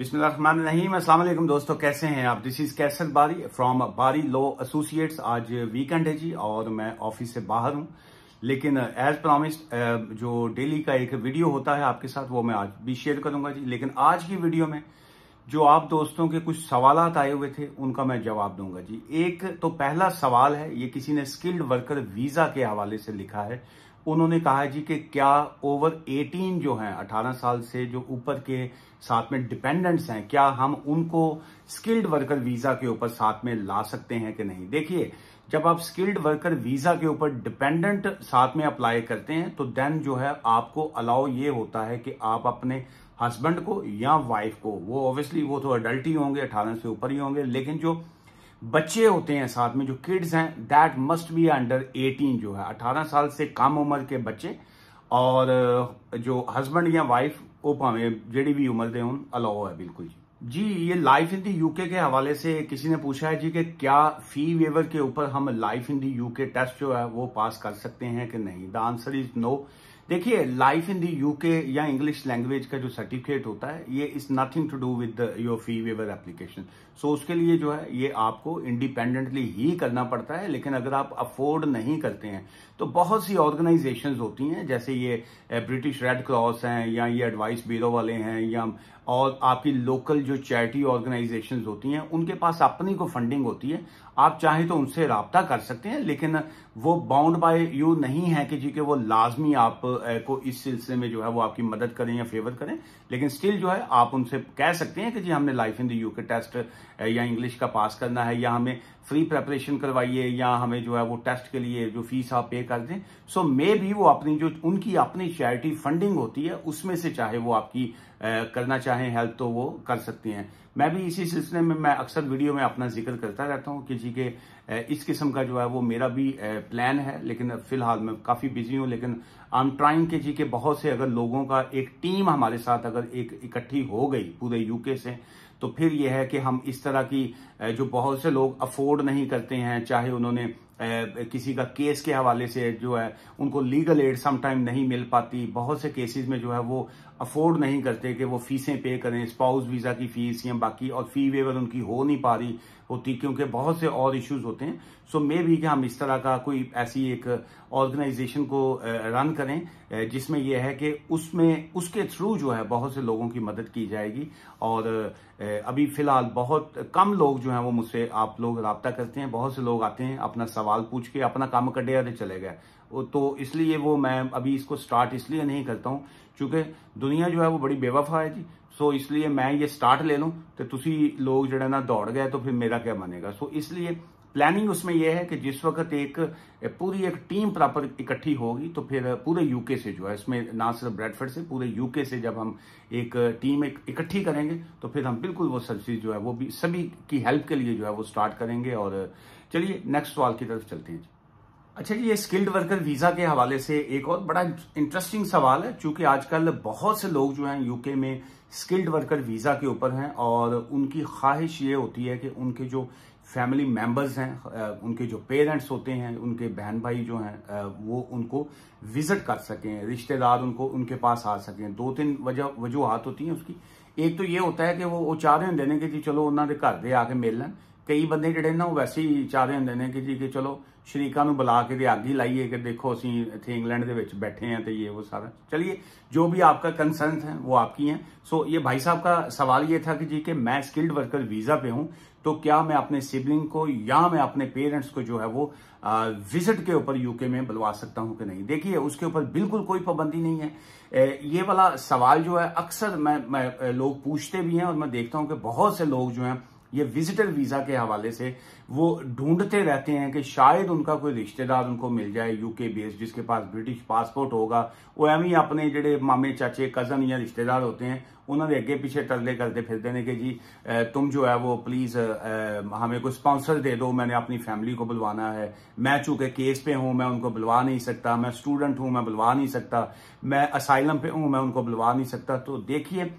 बिस्मिल्लाहिर्रहमानिर्रहीम दोस्तों कैसे हैं आप दिस इज़ कैसर बारी फ्रॉम बारी लॉ एसोसिएट्स आज वीकेंड है जी और मैं ऑफिस से बाहर हूं लेकिन एज प्रॉमिस्ड जो डेली का एक वीडियो होता है आपके साथ वो मैं आज भी शेयर करूंगा जी लेकिन आज की वीडियो में जो आप दोस्तों के कुछ सवाल आए हुए थे उनका मैं जवाब दूंगा जी एक तो पहला सवाल है ये किसी ने स्किल्ड वर्कर वीजा के हवाले से लिखा है उन्होंने कहा जी कि क्या ओवर 18 जो हैं 18 साल से जो ऊपर के साथ में डिपेंडेंट्स हैं क्या हम उनको स्किल्ड वर्कर वीजा के ऊपर साथ में ला सकते हैं कि नहीं देखिए जब आप स्किल्ड वर्कर वीजा के ऊपर डिपेंडेंट साथ में अप्लाई करते हैं तो देन जो है आपको अलाउ ये होता है कि आप अपने हस्बैंड को या वाइफ को वो ऑब्वियसली वो तो अडल्ट ही होंगे अठारह से ऊपर ही होंगे लेकिन जो बच्चे होते हैं साथ में जो किड्स हैं दैट मस्ट बी अंडर 18 जो है 18 साल से कम उम्र के बच्चे और जो हस्बैंड या वाइफ वो भावे जेडी भी उम्र दे अलाउ है बिल्कुल जी जी ये लाइफ इन दी यूके के हवाले से किसी ने पूछा है जी कि क्या फी वेवर के ऊपर हम life in the UK test जो है वो पास कर सकते हैं कि नहीं द आंसर इज नो देखिए लाइफ इन दी यूके या इंग्लिश लैंग्वेज का जो सर्टिफिकेट होता है ये is nothing to do with your fee waiver application so उसके लिए जो है ये आपको इंडिपेंडेंटली ही करना पड़ता है लेकिन अगर आप अफोर्ड नहीं करते हैं तो बहुत सी ऑर्गेनाइजेशंस होती हैं जैसे ये ब्रिटिश रेड क्रॉस हैं या ये एडवाइस ब्यूरो वाले हैं या और आपकी लोकल जो चैरिटी ऑर्गेनाइजेशंस होती हैं उनके पास अपनी को फंडिंग होती है आप चाहे तो उनसे रबता कर सकते हैं लेकिन वो बाउंड बाय यू नहीं है कि जी के वो लाजमी आप को इस सिलसिले में जो है वो आपकी मदद करें या फेवर करें लेकिन स्टिल जो है आप उनसे कह सकते हैं कि जी हमने life in the UK test या इंग्लिश का पास करना है या हमें फ्री प्रेपरेशन करवाइए या हमें जो है वो टेस्ट के लिए जो फीस आप पे निकाल दें सो मे भी वो अपनी जो उनकी अपनी चैरिटी फंडिंग होती है उसमें से चाहे वो आपकी आ, करना चाहें हेल्प तो वो कर सकती हैं मैं भी इसी सिलसिले में मैं अक्सर वीडियो में अपना जिक्र करता रहता हूँ कि जी के इस किस्म का जो है वो मेरा भी प्लान है लेकिन फिलहाल मैं काफ़ी बिजी हूँ लेकिन आई एम ट्राइंग के जी के बहुत से अगर लोगों का एक टीम हमारे साथ अगर एक इकट्ठी हो गई पूरे यूके से तो फिर यह है कि हम इस तरह की जो बहुत से लोग अफोर्ड नहीं करते हैं चाहे उन्होंने किसी का केस के हवाले से जो है उनको लीगल एड समाइम नहीं मिल पाती बहुत से केसेस में जो है वो अफोर्ड नहीं करते कि वो फीसें पे करें स्पाउस वीज़ा की फ़ीस या बाकी और फ़ी वेवर उनकी हो नहीं पा रही होती क्योंकि बहुत से और इश्यूज होते हैं सो मे भी कि हम इस तरह का कोई ऐसी एक ऑर्गेनाइजेशन को रन करें जिसमें यह है कि उसमें उसके थ्रू जो है बहुत से लोगों की मदद की जाएगी और अभी फ़िलहाल बहुत कम लोग जो हैं वो मुझसे आप लोग रबता करते हैं बहुत से लोग आते हैं अपना सवाल पूछ के अपना काम कटे चले गए तो इसलिए वो मैं अभी इसको स्टार्ट इसलिए नहीं करता हूँ क्योंकि दुनिया जो है वो बड़ी बेवफा है जी सो ਇਸ ਲਈ ਮੈਂ ਇਹ ले ਲੂੰ तो लोग जो है ना दौड़ गए तो फिर मेरा क्या मानेगा सो ਇਸ इसलिए प्लानिंग उसमें यह है कि जिस वक्त एक पूरी एक टीम प्रॉपर इकट्ठी होगी तो फिर पूरे यूके से जो है इसमें ना सिर्फ ब्रेडफर्ड से पूरे यूके से जब हम एक टीम एक इकट्ठी करेंगे तो फिर हम बिल्कुल वो सर्विस जो है वो भी सभी की हेल्प के लिए जो है वो स्टार्ट करेंगे और चलिए नेक्स्ट सवाल की तरफ चलते हैं अच्छा जी ये स्किल्ड वर्कर वीज़ा के हवाले से एक और बड़ा इंटरेस्टिंग सवाल है क्योंकि आजकल बहुत से लोग जो हैं यूके में स्किल्ड वर्कर वीज़ा के ऊपर हैं और उनकी ख्वाहिश ये होती है कि उनके जो फैमिली मेंबर्स हैं उनके जो पेरेंट्स होते हैं उनके बहन भाई जो हैं वो उनको विज़िट कर सकें रिश्तेदार उनको उनके पास आ सकें दो तीन वजह वजूहत होती हैं उसकी एक तो ये होता है कि वो वो चाह रहे ਹੁੰਦੇ देने के ਜੀ चलो उन्होंने घर दे आके ਆ लें कई बंदे जड़े ਬੰਦੇ ਜਿਹੜੇ ਨਾ ਉਹ ਵੈਸੇ ਹੀ ਚਾਹ देने के जी कि चलो शरीकों को बुला के ਤੇ ही लाइए कि देखो ਦੇਖੋ इतने इंग्लैंड दे ਦੇ हैं तो ये वो सारा चलिए जो भी आपका कंसर्न है वो आपकी हैं सो ये भाई साहब का सवाल ये था कि जी कि मैं स्किल्ड वर्कर वीज़ा पे हूं तो क्या मैं अपने सिबलिंग को या मैं अपने पेरेंट्स को जो है वो विजिट के ऊपर यूके में बुलवा सकता हूं कि नहीं देखिए उसके ऊपर बिल्कुल कोई पाबंदी नहीं है ये वाला सवाल जो है अक्सर मैं, मैं लोग पूछते भी हैं और मैं देखता हूं कि बहुत से लोग जो हैं ये विजिटर वीज़ा के हवाले से वो ढूंढते रहते हैं कि शायद उनका कोई रिश्तेदार उनको मिल जाए यूके बेस्ड जिसके पास ब्रिटिश पासपोर्ट होगा वो एम ही अपने जेडे मामे चाचे कज़न या रिश्तेदार होते हैं उन्होंने अगे पिछे ਪਿੱਛੇ करते फिरते हैं कि जी तुम जो है वो प्लीज़ हमें कोई स्पॉन्सर दे दो मैंने अपनी फैमिली को बुलवाना है मैं चूंकि केस पे हूँ मैं उनको बुलवा नहीं सकता मैं स्टूडेंट हूँ मैं बुलवा नहीं सकता मैं असाइलम पे हूँ मैं उनको बुलवा नहीं सकता तो देखिए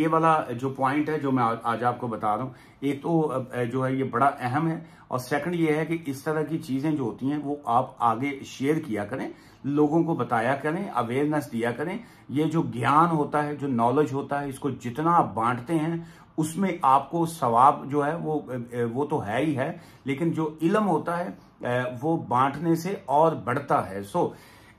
ये वाला जो पॉइंट है जो मैं आज आपको बता रहा हूँ एक तो जो है ये बड़ा अहम है और सेकंड ये है कि इस तरह की चीज़ें जो होती हैं वो आप आगे शेयर किया करें लोगों को बताया करें अवेयरनेस दिया करें ये जो ज्ञान होता है जो नॉलेज होता है इसको जितना आप बांटते हैं उसमें आपको सवाब जो है वो वो तो है ही है लेकिन जो इलम होता है वो बांटने से और बढ़ता है सो so,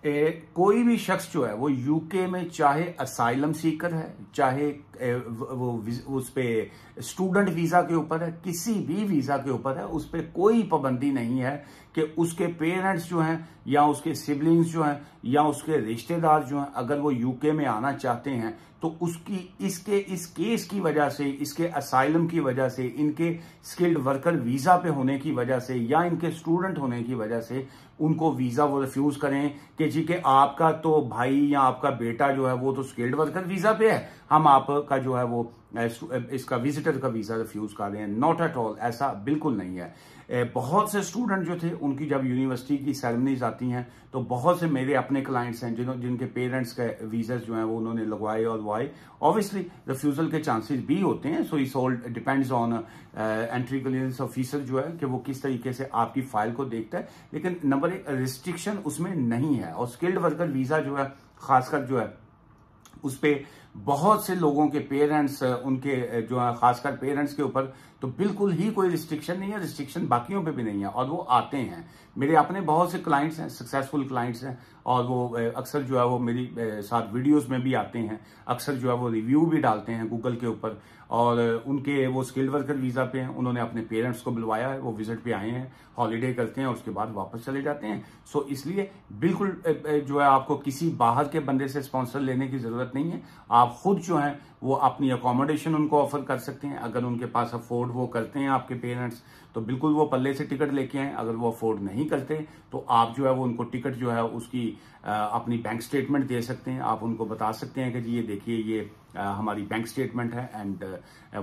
ए, कोई भी शख्स जो है वो यूके में चाहे असाइलम सीकर है चाहे ए, वो उस पर स्टूडेंट वीज़ा के ऊपर है किसी भी वीज़ा के ऊपर है उस पर कोई पाबंदी नहीं है कि उसके पेरेंट्स जो हैं या उसके सिबलिंग्स जो हैं या उसके रिश्तेदार जो हैं अगर वो यूके में आना चाहते हैं तो उसकी इसके इस केस की वजह से इसके असाइलम की वजह से इनके स्किल्ड वर्कर वीज़ा पे होने की वजह से या इनके स्टूडेंट होने की वजह से उनको वीज़ा वो रिफ्यूज़ करें कि जी के आपका तो भाई या आपका बेटा जो है वो तो स्किल्ड वर्कर वीज़ा पे है हम आपका जो है वो इसका विजिटर का वीज़ा रिफ्यूज़ कर रहे हैं नॉट एट ऑल ऐसा बिल्कुल नहीं है बहुत से स्टूडेंट जो थे उनकी जब यूनिवर्सिटी की सेरेमनीज आती हैं तो बहुत से मेरे अपने क्लाइंट्स हैं जिन जिनके पेरेंट्स के वीज़ा जो हैं वो उन्होंने लगवाए और वाए ऑब्वियसली रिफ्यूज़ल के चांसेस भी होते हैं सो uh, इस all depends on entry clearance officer जो है कि वो किस तरीके से आपकी फाइल को देखता है लेकिन नंबर एक रिस्ट्रिक्शन उसमें नहीं है और स्किल्ड वर्कर वीज़ा जो है खासकर जो है उस पर बहुत से लोगों के पेरेंट्स उनके जो है खासकर पेरेंट्स के ऊपर तो बिल्कुल ही कोई रिस्ट्रिक्शन नहीं है रिस्ट्रिक्शन बाकियों पे भी नहीं है और वो आते हैं मेरे अपने बहुत से क्लाइंट्स हैं सक्सेसफुल क्लाइंट्स हैं और वो अक्सर जो है वो मेरी साथ वीडियोस में भी आते हैं अक्सर जो है वो रिव्यू भी डालते हैं गूगल के ऊपर और उनके वो स्किल्ड वर्कर वीज़ा पे हैं उन्होंने अपने पेरेंट्स को बुलवाया है वो विजिट पे आए हैं हॉलीडे करते हैं और उसके बाद वापस चले जाते हैं सो इसलिए बिल्कुल जो है आपको किसी बाहर के बंदे से स्पॉन्सर लेने की ज़रूरत नहीं है आप आप खुद जो हैं वो अपनी अकोमोडेशन उनको ऑफर कर सकते हैं अगर उनके पास अफोर्ड वो करते हैं आपके पेरेंट्स तो बिल्कुल वो पल्ले से टिकट लेके आए अगर वो अफोर्ड नहीं करते तो आप जो है वो उनको टिकट जो है उसकी आ, अपनी बैंक स्टेटमेंट दे सकते हैं आप उनको बता सकते हैं कि जी ये देखिए ये हमारी बैंक स्टेटमेंट है and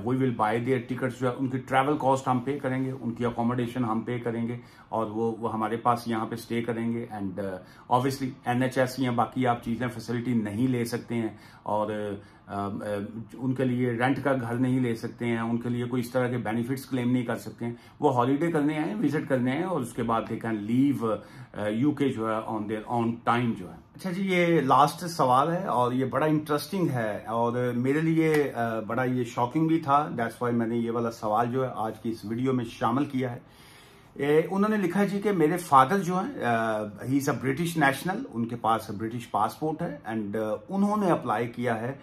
we will buy their tickets जो है उनकी ट्रैवल कॉस्ट हम पे करेंगे उनकी अकोमोडेशन हम पे करेंगे और वो वो हमारे पास यहाँ पे स्टे करेंगे and obviously N H S या बाकी आप चीज़ें फैसिलिटी नहीं ले सकते हैं और uh, uh, उनके लिए रेंट का घर नहीं ले सकते हैं उनके लिए कोई इस तरह के बेनिफिट्स क्लेम नहीं कर सकते हैं वो हॉलीडे करने आए विजिट करने आए और उसके बाद दे कैन लीव यू के जो है ऑन देयर ऑन टाइम जो है अच्छा जी ये लास्ट सवाल है और ये बड़ा इंटरेस्टिंग है और मेरे लिए बड़ा ये शॉकिंग भी था दैट्स वाई मैंने ये वाला सवाल जो है आज की इस वीडियो में शामिल किया है ए, उन्होंने लिखा जी कि मेरे फादर जो हैं he is a British national उनके पास ब्रिटिश पासपोर्ट है एंड उन्होंने अप्लाई किया है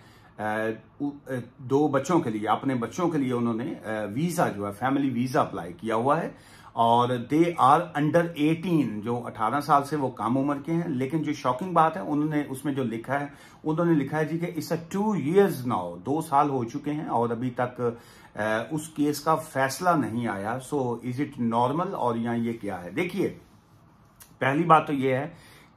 दो बच्चों के लिए अपने बच्चों के लिए उन्होंने वीज़ा जो है फैमिली वीज़ा अप्लाई किया हुआ है और दे आर अंडर 18 जो 18 साल से वो कम उम्र के हैं लेकिन जो शॉकिंग बात है उन्होंने उसमें जो लिखा है उन्होंने लिखा है जी कि इस टू ईयर्स नाउ दो साल हो चुके हैं और अभी तक उस केस का फैसला नहीं आया सो इज इट नॉर्मल और यहाँ ये क्या है देखिए पहली बात तो ये है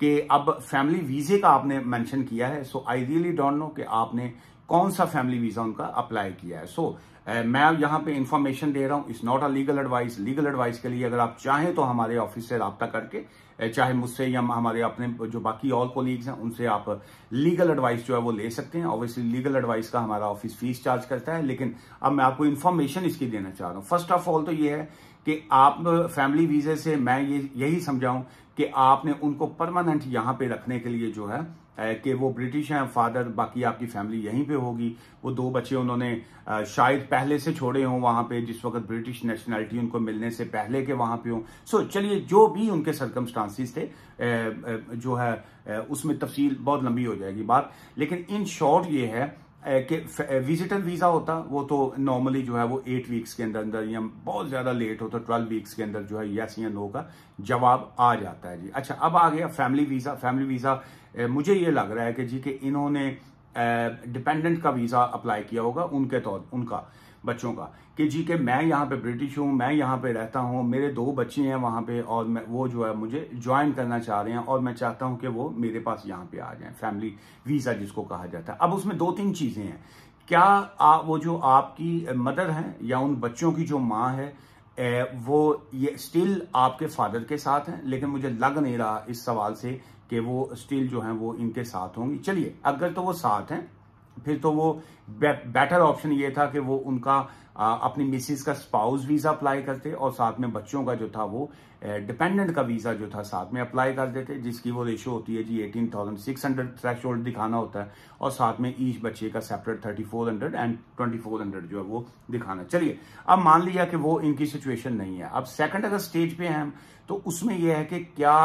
कि अब फैमिली वीजे का आपने मेंशन किया है so I really don't know कि आपने कौन सा फैमिली वीजा उनका अप्लाई किया है सो so, uh, मैं अब यहाँ पे इन्फॉर्मेशन दे रहा हूँ it's not a legal advice legal advice के लिए अगर आप चाहें तो हमारे ऑफिस से रबता करके चाहे मुझसे या हमारे अपने जो बाकी और कोलीग्स हैं उनसे आप लीगल एडवाइस जो है वो ले सकते हैं ऑब्वियसली लीगल एडवाइस का हमारा ऑफिस फीस चार्ज करता है लेकिन अब मैं आपको इन्फॉर्मेशन इसकी देना चाह रहा हूँ फर्स्ट ऑफ ऑल तो ये है कि आप फैमिली वीजे से मैं ये यही समझाऊं कि आपने उनको परमानेंट यहाँ पे रखने के लिए जो है कि वो ब्रिटिश हैं फादर बाकी आपकी फैमिली यहीं पे होगी वो दो बच्चे उन्होंने शायद पहले से छोड़े हों वहाँ पे जिस वक्त ब्रिटिश नेशनैलिटी उनको मिलने से पहले के वहाँ पे हों सो so, चलिए जो भी उनके सरकमस्टांसिस थे जो है उसमें तफसील बहुत लंबी हो जाएगी बात लेकिन इन शॉर्ट ये है विजिटर वीज़ा होता वो तो नॉर्मली जो है वो एट वीक्स के अंदर अंदर या बहुत ज़्यादा लेट होता है ट्वेल्व वीक्स के अंदर जो है यस या नो का जवाब आ जाता है जी अच्छा अब आ गया फैमिली वीज़ा फैमिली वीज़ा मुझे ये लग रहा है कि जी कि इन्होंने डिपेंडेंट का वीज़ा अप्लाई किया होगा उनके तौर उनका बच्चों का कि जी के मैं यहाँ पे ब्रिटिश हूँ मैं यहाँ पे रहता हूँ मेरे दो बच्चे हैं वहाँ पे और मैं वो जो है मुझे ज्वाइन करना चाह रहे हैं और मैं चाहता हूँ कि वो मेरे पास यहाँ पे आ जाएं फैमिली वीज़ा जिसको कहा जाता है अब उसमें दो तीन चीज़ें हैं क्या आ, वो जो आपकी मदर है या उन बच्चों की जो माँ है ए, वो ये स्टिल आपके फादर के साथ हैं लेकिन मुझे लग नहीं रहा इस सवाल से कि वो स्टिल जो है वो इनके साथ होंगी चलिए अगर तो वो साथ हैं फिर तो वो बेटर ऑप्शन ये था कि वो उनका आ, अपनी मिसिस का स्पाउस वीज़ा अप्लाई करते और साथ में बच्चों का जो था वो डिपेंडेंट का वीज़ा जो था साथ में अप्लाई कर देते जिसकी वो रेशो होती है जी eighteen thousand six hundred threshold दिखाना होता है और साथ में ईच बच्चे का separate thirty four hundred and twenty four hundred जो है वो दिखाना चलिए अब मान लिया कि वो इनकी सिचुएशन नहीं है अब सेकेंड अगर स्टेज पे हैं तो उसमें यह है कि क्या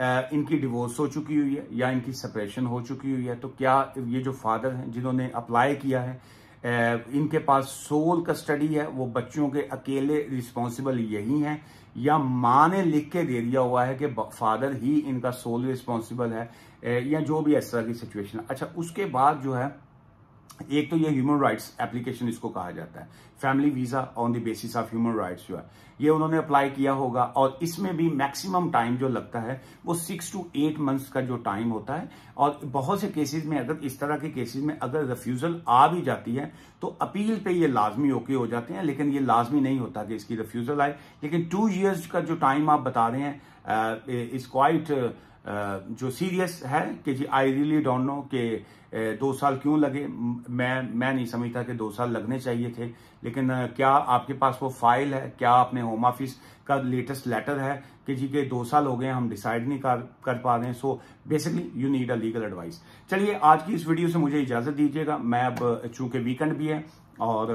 इनकी डिवोर्स हो चुकी हुई है या इनकी सेपरेशन हो चुकी हुई है तो क्या ये जो फादर हैं जिन्होंने अप्लाई किया है इनके पास सोल कस्टडी है वो बच्चों के अकेले रिस्पॉन्सिबल यही हैं या माँ ने लिख के दे दिया हुआ है कि फादर ही इनका सोल रिस्पॉन्सिबल है या जो भी इस तरह की सिचुएशन अच्छा उसके बाद जो है एक तो ये ह्यूमन राइट्स एप्लीकेशन इसको कहा जाता है family visa on the basis of human rights जो है ये उन्होंने अप्लाई किया होगा और इसमें भी मैक्सिमम टाइम जो लगता है वो सिक्स टू एट मंथ्स का जो टाइम होता है और बहुत से केसेस में अगर इस तरह के केसेस में अगर रिफ्यूजल आ भी जाती है तो अपील पे ये लाजमी ओके हो जाते हैं लेकिन ये लाजमी नहीं होता कि इसकी रिफ्यूजल आए लेकिन टू ईयर्स का जो टाइम आप बता रहे हैं इज क्वाइट जो सीरियस है कि जी आई रियली डोंट नो कि दो साल क्यों लगे मैं मैं नहीं समझता कि दो साल लगने चाहिए थे लेकिन क्या आपके पास वो फाइल है क्या आपने होम ऑफिस का लेटेस्ट लेटर है कि जी के दो साल हो गए हम डिसाइड नहीं कर कर पा रहे हैं so basically you need a legal advice चलिए आज की इस वीडियो से मुझे इजाजत दीजिएगा मैं अब चूंकि वीकेंड भी है और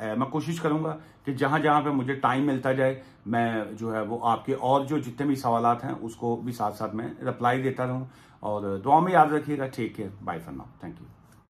ए, मैं कोशिश करूँगा कि जहाँ जहाँ पे मुझे टाइम मिलता जाए मैं जो है वो आपके और जो जितने भी सवाल हैं उसको भी साथ साथ मैं रिप्लाई देता रहूँ और दुआ में याद रखिएगा ठीक है bye for now thank you